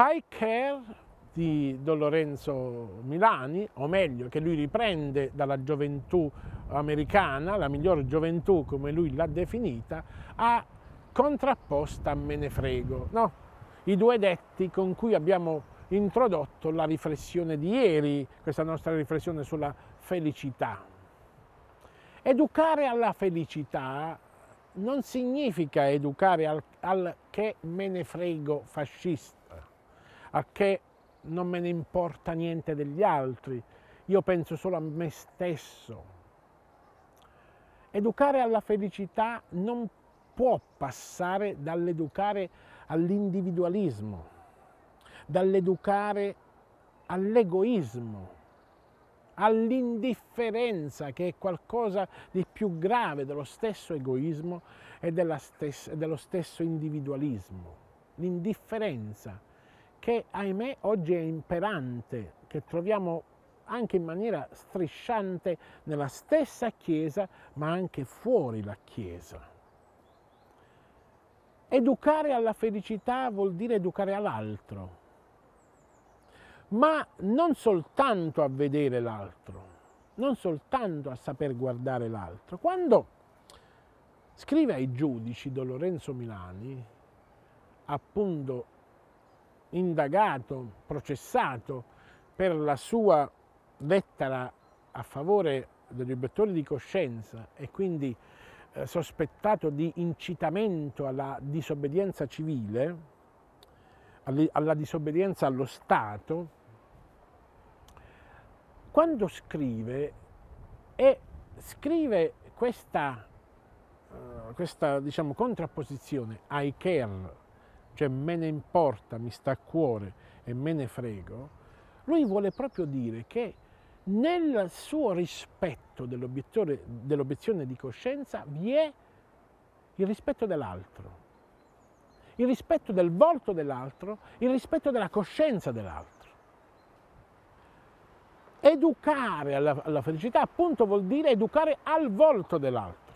High Care di Don Lorenzo Milani, o meglio che lui riprende dalla gioventù americana, la miglior gioventù come lui l'ha definita, ha contrapposta a Me ne frego, no? i due detti con cui abbiamo introdotto la riflessione di ieri, questa nostra riflessione sulla felicità. Educare alla felicità non significa educare al, al che me ne frego fascista a che non me ne importa niente degli altri, io penso solo a me stesso. Educare alla felicità non può passare dall'educare all'individualismo, dall'educare all'egoismo, all'indifferenza che è qualcosa di più grave dello stesso egoismo e dello stesso individualismo, l'indifferenza che ahimè oggi è imperante, che troviamo anche in maniera strisciante nella stessa Chiesa, ma anche fuori la Chiesa. Educare alla felicità vuol dire educare all'altro, ma non soltanto a vedere l'altro, non soltanto a saper guardare l'altro. Quando scrive ai giudici Don Lorenzo Milani, appunto indagato, processato per la sua lettera a favore degli obiettori di coscienza e quindi eh, sospettato di incitamento alla disobbedienza civile, alla disobbedienza allo Stato, quando scrive, e scrive questa, eh, questa diciamo, contrapposizione ai care cioè me ne importa, mi sta a cuore e me ne frego, lui vuole proprio dire che nel suo rispetto dell'obiezione di coscienza vi è il rispetto dell'altro, il rispetto del volto dell'altro, il rispetto della coscienza dell'altro. Educare alla, alla, felicità appunto vuol dire educare al volto dell'altro,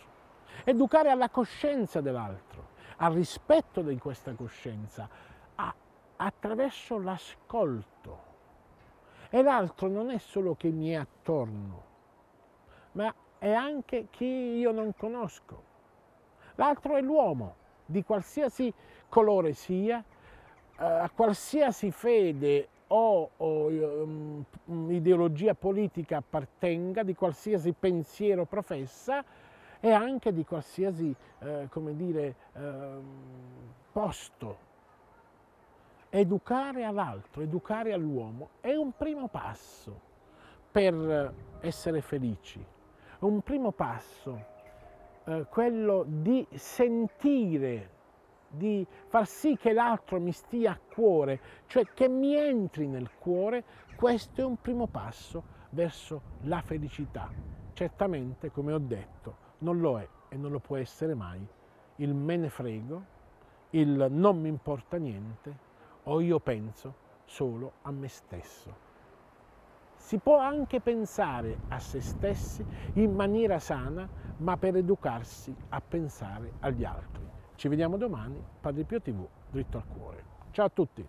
educare alla coscienza dell'altro al rispetto di questa coscienza, a, attraverso l'ascolto. E l'altro non è solo chi mi è attorno, ma è anche chi io non conosco. L'altro è l'uomo, di qualsiasi colore sia, eh, a qualsiasi fede o, o um, ideologia politica appartenga, di qualsiasi pensiero professa, e anche di qualsiasi eh, come dire, eh, posto. Educare all'altro, educare all'uomo è un primo passo per essere felici, un primo passo eh, quello di sentire, di far sì che l'altro mi stia a cuore, cioè che mi entri nel cuore, questo è un primo passo verso la felicità. Certamente, come ho detto, non lo è e non lo può essere mai il me ne frego, il non mi importa niente o io penso solo a me stesso. Si può anche pensare a se stessi in maniera sana, ma per educarsi a pensare agli altri. Ci vediamo domani, Padre Pio TV, dritto al cuore. Ciao a tutti!